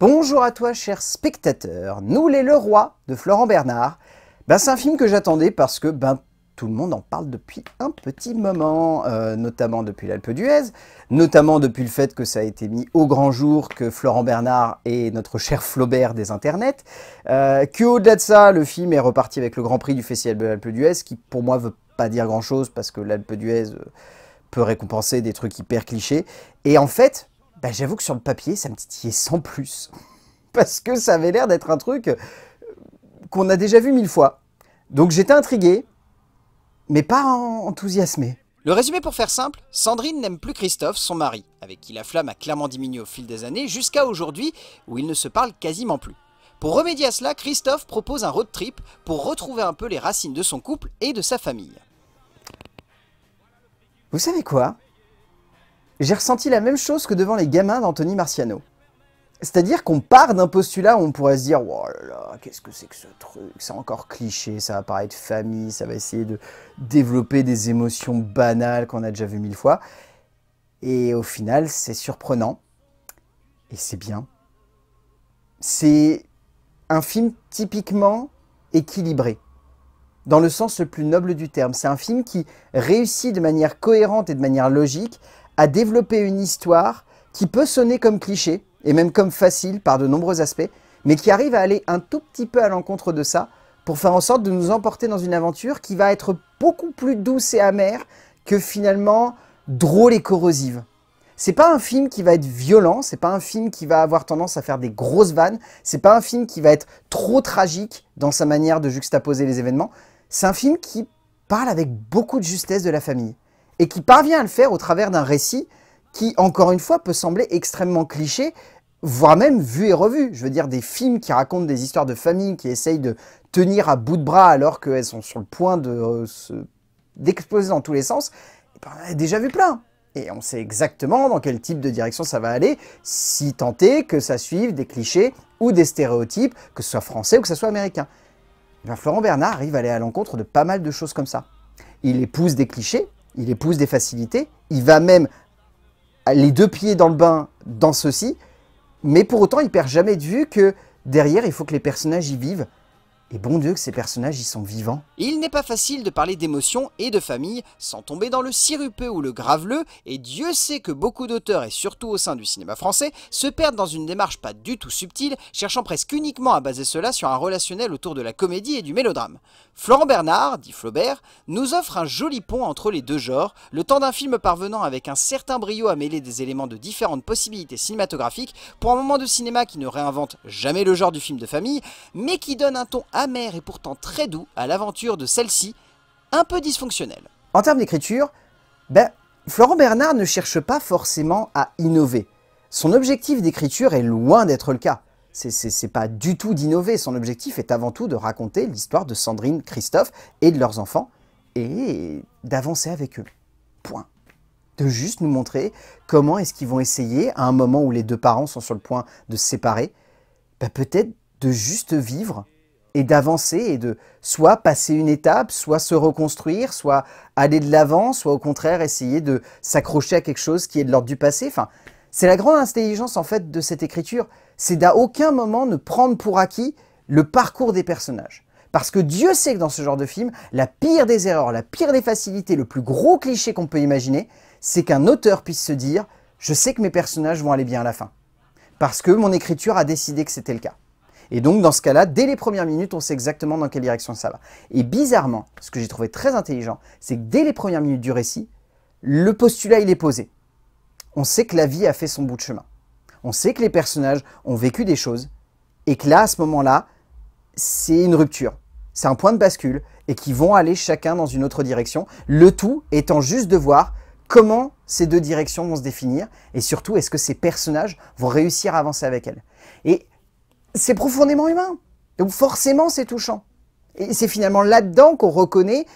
Bonjour à toi, cher spectateur Nous, les roi de Florent Bernard. Ben, c'est un film que j'attendais parce que ben, tout le monde en parle depuis un petit moment, euh, notamment depuis l'Alpe d'Huez, notamment depuis le fait que ça a été mis au grand jour que Florent Bernard est notre cher Flaubert des internets, euh, que delà de ça, le film est reparti avec le Grand Prix du Festival de l'Alpe d'Huez, qui pour moi veut pas dire grand-chose parce que l'Alpe d'Huez euh, peut récompenser des trucs hyper clichés. Et en fait, bah, j'avoue que sur le papier, ça me titillait sans plus. Parce que ça avait l'air d'être un truc euh, qu'on a déjà vu mille fois. Donc j'étais intrigué, mais pas enthousiasmé. Le résumé pour faire simple, Sandrine n'aime plus Christophe, son mari, avec qui la flamme a clairement diminué au fil des années, jusqu'à aujourd'hui où ils ne se parlent quasiment plus. Pour remédier à cela, Christophe propose un road trip pour retrouver un peu les racines de son couple et de sa famille. Vous savez quoi j'ai ressenti la même chose que devant les gamins d'Anthony Marciano. C'est-à-dire qu'on part d'un postulat où on pourrait se dire Oh là qu'est-ce que c'est que ce truc C'est encore cliché, ça va parler famille, ça va essayer de développer des émotions banales qu'on a déjà vues mille fois. Et au final, c'est surprenant. Et c'est bien. C'est un film typiquement équilibré, dans le sens le plus noble du terme. C'est un film qui réussit de manière cohérente et de manière logique à développer une histoire qui peut sonner comme cliché et même comme facile par de nombreux aspects, mais qui arrive à aller un tout petit peu à l'encontre de ça pour faire en sorte de nous emporter dans une aventure qui va être beaucoup plus douce et amère que finalement drôle et corrosive. C'est pas un film qui va être violent, c'est pas un film qui va avoir tendance à faire des grosses vannes, c'est pas un film qui va être trop tragique dans sa manière de juxtaposer les événements, c'est un film qui parle avec beaucoup de justesse de la famille et qui parvient à le faire au travers d'un récit qui, encore une fois, peut sembler extrêmement cliché, voire même vu et revu. Je veux dire, des films qui racontent des histoires de famille, qui essayent de tenir à bout de bras alors qu'elles sont sur le point de euh, d'exploser dans tous les sens, et eh ben, a déjà vu plein. Et on sait exactement dans quel type de direction ça va aller, si tenté que ça suive des clichés ou des stéréotypes, que ce soit français ou que ce soit américain. Eh ben, Florent Bernard arrive à aller à l'encontre de pas mal de choses comme ça. Il épouse des clichés, il épouse des facilités, il va même les deux pieds dans le bain dans ceci, mais pour autant il perd jamais de vue que derrière il faut que les personnages y vivent. Et bon Dieu que ces personnages y sont vivants. Il n'est pas facile de parler d'émotion et de famille sans tomber dans le sirupeux ou le graveleux, et Dieu sait que beaucoup d'auteurs, et surtout au sein du cinéma français, se perdent dans une démarche pas du tout subtile, cherchant presque uniquement à baser cela sur un relationnel autour de la comédie et du mélodrame. Florent Bernard, dit Flaubert, nous offre un joli pont entre les deux genres, le temps d'un film parvenant avec un certain brio à mêler des éléments de différentes possibilités cinématographiques pour un moment de cinéma qui ne réinvente jamais le genre du film de famille, mais qui donne un ton amer et pourtant très doux à l'aventure de celle-ci, un peu dysfonctionnelle. En termes d'écriture, ben, Florent Bernard ne cherche pas forcément à innover. Son objectif d'écriture est loin d'être le cas n'est pas du tout d'innover. Son objectif est avant tout de raconter l'histoire de Sandrine, Christophe et de leurs enfants et d'avancer avec eux. Point. De juste nous montrer comment est-ce qu'ils vont essayer, à un moment où les deux parents sont sur le point de se séparer, bah, peut-être de juste vivre et d'avancer et de soit passer une étape, soit se reconstruire, soit aller de l'avant, soit au contraire essayer de s'accrocher à quelque chose qui est de l'ordre du passé. Enfin, c'est la grande intelligence en fait de cette écriture c'est d'à aucun moment ne prendre pour acquis le parcours des personnages. Parce que Dieu sait que dans ce genre de film, la pire des erreurs, la pire des facilités, le plus gros cliché qu'on peut imaginer, c'est qu'un auteur puisse se dire « je sais que mes personnages vont aller bien à la fin ». Parce que mon écriture a décidé que c'était le cas. Et donc dans ce cas-là, dès les premières minutes, on sait exactement dans quelle direction ça va. Et bizarrement, ce que j'ai trouvé très intelligent, c'est que dès les premières minutes du récit, le postulat il est posé. On sait que la vie a fait son bout de chemin on sait que les personnages ont vécu des choses, et que là, à ce moment-là, c'est une rupture, c'est un point de bascule, et qui vont aller chacun dans une autre direction, le tout étant juste de voir comment ces deux directions vont se définir, et surtout, est-ce que ces personnages vont réussir à avancer avec elles. Et c'est profondément humain, donc forcément c'est touchant. Et c'est finalement là-dedans qu'on reconnaît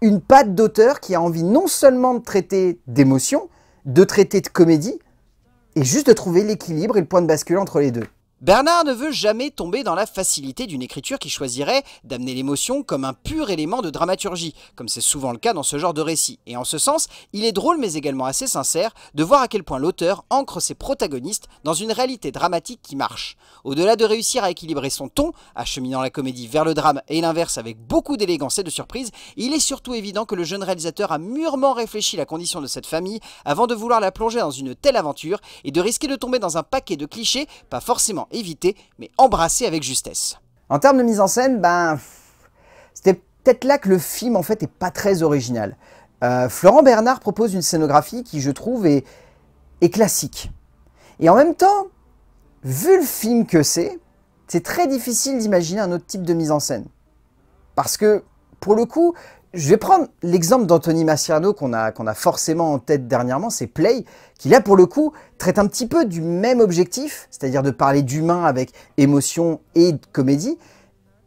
une patte d'auteur qui a envie non seulement de traiter d'émotion, de traiter de comédie, et juste de trouver l'équilibre et le point de bascule entre les deux. Bernard ne veut jamais tomber dans la facilité d'une écriture qui choisirait d'amener l'émotion comme un pur élément de dramaturgie, comme c'est souvent le cas dans ce genre de récit. Et en ce sens, il est drôle mais également assez sincère de voir à quel point l'auteur ancre ses protagonistes dans une réalité dramatique qui marche. Au-delà de réussir à équilibrer son ton, acheminant la comédie vers le drame et l'inverse avec beaucoup d'élégance et de surprise, il est surtout évident que le jeune réalisateur a mûrement réfléchi la condition de cette famille avant de vouloir la plonger dans une telle aventure et de risquer de tomber dans un paquet de clichés pas forcément éviter, mais embrasser avec justesse. En termes de mise en scène, ben, c'était peut-être là que le film en fait est pas très original. Euh, Florent Bernard propose une scénographie qui, je trouve, est classique. Et en même temps, vu le film que c'est, c'est très difficile d'imaginer un autre type de mise en scène. Parce que, pour le coup, je vais prendre l'exemple d'Anthony Massiano qu'on a, qu'on a forcément en tête dernièrement, c'est Play, qui là pour le coup traite un petit peu du même objectif, c'est-à-dire de parler d'humain avec émotion et de comédie.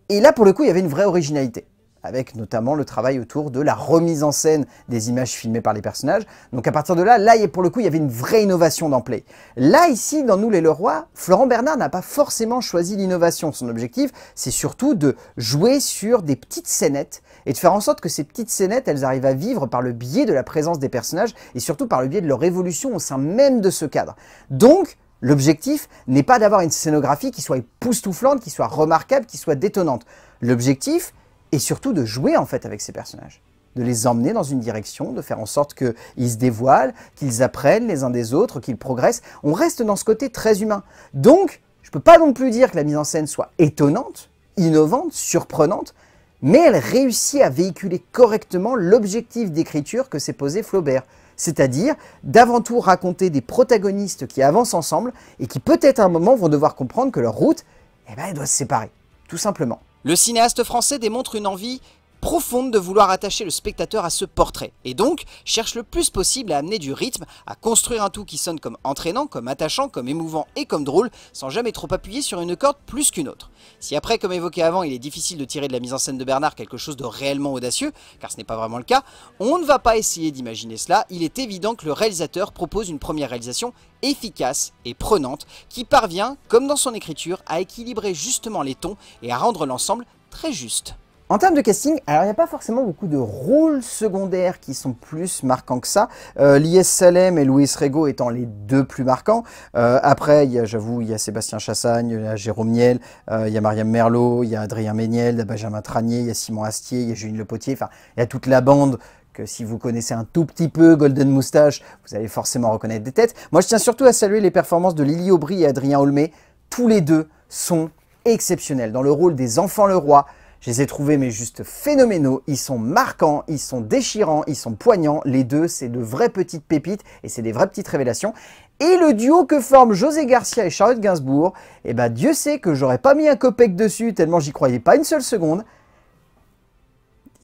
Et là pour le coup il y avait une vraie originalité avec notamment le travail autour de la remise en scène des images filmées par les personnages. Donc à partir de là, là pour le coup, il y avait une vraie innovation dans Play. Là ici, dans Nous les Leroy, Florent Bernard n'a pas forcément choisi l'innovation. Son objectif, c'est surtout de jouer sur des petites scénettes et de faire en sorte que ces petites scénettes, elles arrivent à vivre par le biais de la présence des personnages et surtout par le biais de leur évolution au sein même de ce cadre. Donc, L'objectif n'est pas d'avoir une scénographie qui soit époustouflante, qui soit remarquable, qui soit détonnante. L'objectif, et surtout de jouer en fait avec ces personnages de les emmener dans une direction, de faire en sorte qu'ils se dévoilent, qu'ils apprennent les uns des autres, qu'ils progressent. On reste dans ce côté très humain. Donc, je ne peux pas non plus dire que la mise en scène soit étonnante, innovante, surprenante, mais elle réussit à véhiculer correctement l'objectif d'écriture que s'est posé Flaubert, c'est-à-dire d'avant tout raconter des protagonistes qui avancent ensemble et qui peut-être à un moment vont devoir comprendre que leur route, eh ben, elle doit se séparer, tout simplement. Le cinéaste français démontre une envie profonde de vouloir attacher le spectateur à ce portrait, et donc cherche le plus possible à amener du rythme, à construire un tout qui sonne comme entraînant, comme attachant, comme émouvant et comme drôle, sans jamais trop appuyer sur une corde plus qu'une autre. Si après, comme évoqué avant, il est difficile de tirer de la mise en scène de Bernard quelque chose de réellement audacieux, car ce n'est pas vraiment le cas, on ne va pas essayer d'imaginer cela, il est évident que le réalisateur propose une première réalisation efficace et prenante, qui parvient, comme dans son écriture, à équilibrer justement les tons et à rendre l'ensemble très juste. En termes de casting, alors il n'y a pas forcément beaucoup de rôles secondaires qui sont plus marquants que ça. Euh, Lies Salem et Louis Rego étant les deux plus marquants. Euh, après, j'avoue, il y a Sébastien Chassagne, il y a Jérôme Niel, il y a Mariam Merlot, il y a Adrien Méniel, Benjamin Tranier, il y a Simon Astier, il y a Julien Le Potier. Enfin, il y a toute la bande que si vous connaissez un tout petit peu Golden Moustache, vous allez forcément reconnaître des têtes. Moi, je tiens surtout à saluer les performances de Lily Aubry et Adrien Holmé. Tous les deux sont exceptionnels. Dans le rôle des enfants le roi, je les ai trouvés mais juste phénoménaux, ils sont marquants, ils sont déchirants, ils sont poignants, les deux c'est de vraies petites pépites et c'est des vraies petites révélations. Et le duo que forment José Garcia et Charlotte Gainsbourg, eh ben Dieu sait que j'aurais pas mis un copec dessus tellement j'y croyais pas une seule seconde.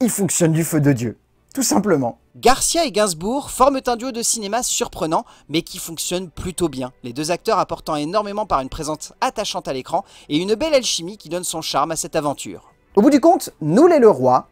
Il fonctionne du feu de Dieu, tout simplement. Garcia et Gainsbourg forment un duo de cinéma surprenant, mais qui fonctionne plutôt bien, les deux acteurs apportant énormément par une présence attachante à l'écran et une belle alchimie qui donne son charme à cette aventure. Au bout du compte, Nous le roi,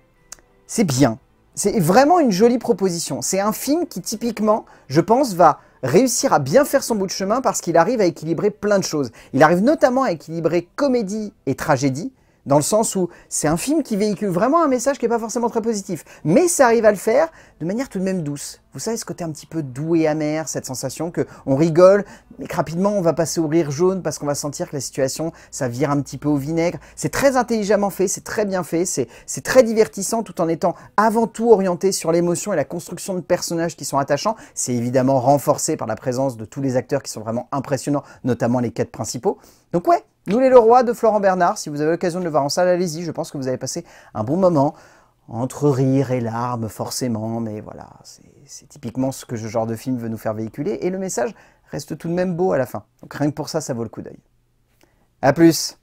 c'est bien. C'est vraiment une jolie proposition. C'est un film qui typiquement, je pense, va réussir à bien faire son bout de chemin parce qu'il arrive à équilibrer plein de choses. Il arrive notamment à équilibrer comédie et tragédie, dans le sens où c'est un film qui véhicule vraiment un message qui n'est pas forcément très positif. Mais ça arrive à le faire de manière tout de même douce. Vous savez ce côté un petit peu doux et amer, cette sensation que on rigole, mais que rapidement on va passer au rire jaune parce qu'on va sentir que la situation, ça vire un petit peu au vinaigre. C'est très intelligemment fait, c'est très bien fait, c'est très divertissant tout en étant avant tout orienté sur l'émotion et la construction de personnages qui sont attachants. C'est évidemment renforcé par la présence de tous les acteurs qui sont vraiment impressionnants, notamment les quatre principaux. Donc ouais, nous les roi de Florent Bernard, si vous avez l'occasion de le voir en salle, allez-y, je pense que vous avez passé un bon moment, entre rire et larmes forcément, mais voilà, c'est typiquement ce que ce genre de film veut nous faire véhiculer, et le message reste tout de même beau à la fin. Donc rien que pour ça, ça vaut le coup d'œil. A plus